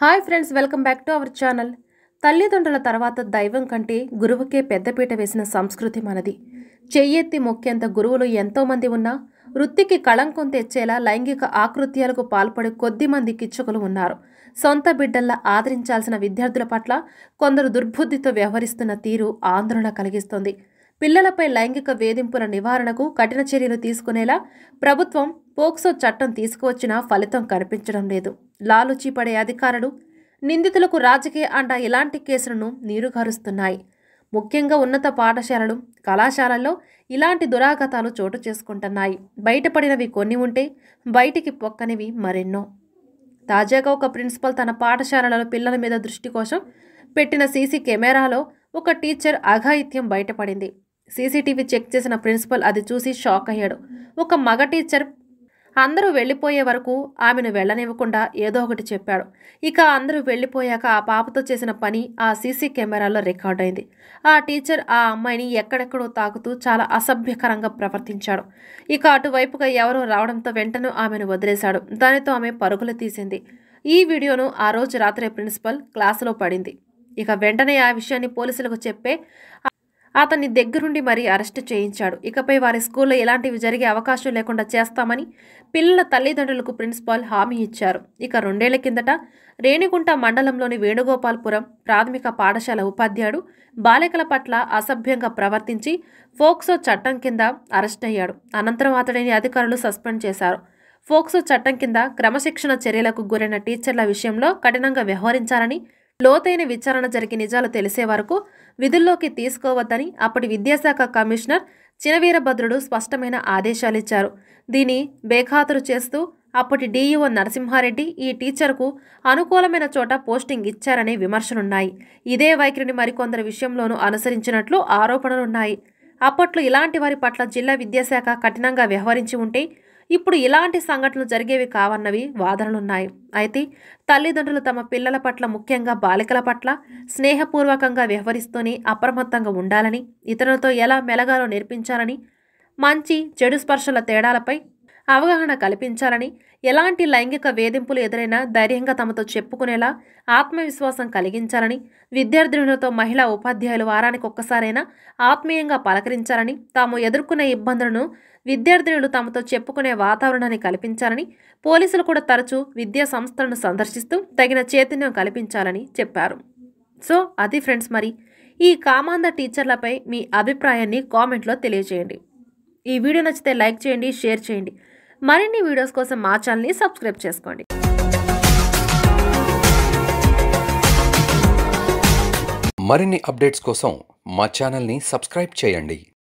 hi friends welcome back to our channel తల్లిదండ్రుల తర్వాత దైవం కంటే గురువుకే పెద్దపీట వేసిన సంస్కృతి మనది చెయ్యెత్తి మొక్కేంత గురువులు ఎంతోమంది ఉన్నా వృత్తికి కళంకం తెచ్చేలా లైంగిక ఆకృత్యాలకు పాల్పడే కొద్ది మంది కిచ్చుకులు ఉన్నారు సొంత బిడ్డల్లా ఆదరించాల్సిన విద్యార్థుల పట్ల కొందరు దుర్బుద్ధితో వ్యవహరిస్తున్న తీరు ఆందోళన కలిగిస్తుంది పిల్లలపై లైంగిక వేధింపుల నివారణకు కఠిన చర్యలు తీసుకునేలా ప్రభుత్వం పోక్సో చట్టం తీసుకువచ్చినా ఫలితం కనిపించడం లేదు లాలుచీపడే అధికారులు నిందితులకు రాజకీయ అండ ఇలాంటి కేసులను నీరుగారుస్తున్నాయి ముఖ్యంగా ఉన్నత పాఠశాలలు కళాశాలల్లో ఇలాంటి దురాగతాలు చోటు చేసుకుంటున్నాయి బయటపడినవి కొన్ని ఉంటే బయటికి పొక్కనివి మరెన్నో తాజాగా ఒక ప్రిన్సిపల్ తన పాఠశాలలో పిల్లల మీద దృష్టి కోసం పెట్టిన సీసీ కెమెరాలో ఒక టీచర్ అఘాయిత్యం బయటపడింది సీసీటీవీ చెక్ చేసిన ప్రిన్సిపల్ అది చూసి షాక్ అయ్యాడు ఒక మగ టీచర్ అందరూ వెళ్ళిపోయే వరకు ఆమెను వెళ్ళనివ్వకుండా ఏదో ఒకటి చెప్పాడు ఇక అందరూ వెళ్ళిపోయాక ఆ పాపతో చేసిన పని ఆ సీసీ కెమెరాలో రికార్డ్ అయింది ఆ టీచర్ ఆ అమ్మాయిని ఎక్కడెక్కడో తాకుతూ చాలా అసభ్యకరంగా ప్రవర్తించాడు ఇక అటువైపుగా ఎవరో రావడంతో వెంటనే ఆమెను వదిలేశాడు దానితో ఆమె పరుగులు తీసింది ఈ వీడియోను ఆ రోజు రాత్రే ప్రిన్సిపల్ క్లాసులో పడింది ఇక వెంటనే ఆ విషయాన్ని పోలీసులకు చెప్పే అతన్ని దగ్గరుండి మరీ అరెస్టు చేయించాడు ఇకపై వారి స్కూల్లో ఎలాంటివి జరిగే అవకాశం లేకుండా చేస్తామని పిల్లల తల్లిదండ్రులకు ప్రిన్సిపాల్ హామీ ఇచ్చారు ఇక రెండేళ్ల కిందట రేణిగుంట మండలంలోని వేణుగోపాల్పురం ప్రాథమిక పాఠశాల ఉపాధ్యాయుడు బాలికల పట్ల అసభ్యంగా ప్రవర్తించి ఫోక్సో చట్టం కింద అరెస్ట్ అయ్యాడు అనంతరం అతడిని అధికారులు సస్పెండ్ చేశారు ఫోక్సో చట్టం కింద క్రమశిక్షణ చర్యలకు గురైన టీచర్ల విషయంలో కఠినంగా వ్యవహరించాలని లోతైన విచారణ జరిగి నిజాలు తెలిసే వరకు విధుల్లోకి తీసుకోవద్దని అప్పటి విద్యాశాఖ కమిషనర్ చినవీరభద్రుడు స్పష్టమైన ఆదేశాలిచ్చారు దీని బేఖాతరు చేస్తూ అప్పటి డీఈఓ నరసింహారెడ్డి ఈ టీచర్కు అనుకూలమైన చోట పోస్టింగ్ ఇచ్చారనే విమర్శలున్నాయి ఇదే వైఖరిని మరికొందరి విషయంలోనూ అనుసరించినట్లు ఆరోపణలున్నాయి అప్పట్లో ఇలాంటి వారి పట్ల జిల్లా విద్యాశాఖ కఠినంగా వ్యవహరించి ఉంటే ఇప్పుడు ఇలాంటి సంఘటనలు జరిగేవి కావన్నవి వాదనలున్నాయి అయితే తల్లిదండ్రులు తమ పిల్లల పట్ల ముఖ్యంగా బాలికల పట్ల స్నేహపూర్వకంగా వ్యవహరిస్తూనే అప్రమత్తంగా ఉండాలని ఇతరులతో ఎలా మెలగాలో నేర్పించాలని మంచి చెడు స్పర్శల తేడాలపై అవగాహన కల్పించాలని ఎలాంటి లైంగిక వేధింపులు ఎదురైనా ధైర్యంగా తమతో చెప్పుకునేలా ఆత్మవిశ్వాసం కలిగించాలని విద్యార్థినులతో మహిళా ఉపాధ్యాయులు వారానికి ఒక్కసారైనా ఆత్మీయంగా పలకరించాలని తాము ఎదుర్కొనే ఇబ్బందులను విద్యార్థినులు తమతో చెప్పుకునే వాతావరణాన్ని కల్పించాలని పోలీసులు కూడా తరచూ విద్యా సంస్థలను సందర్శిస్తూ తగిన చైతన్యం కల్పించాలని చెప్పారు సో అది ఫ్రెండ్స్ మరి ఈ కామాంధ టీచర్లపై మీ అభిప్రాయాన్ని కామెంట్లో తెలియజేయండి ఈ వీడియో నచ్చితే లైక్ చేయండి షేర్ చేయండి మరిన్ని వీడియోస్ కోసం మా ఛానల్ని సబ్స్క్రైబ్ చేసుకోండి మరిన్ని అప్డేట్స్ కోసం మా ఛానల్ని సబ్స్క్రైబ్ చేయండి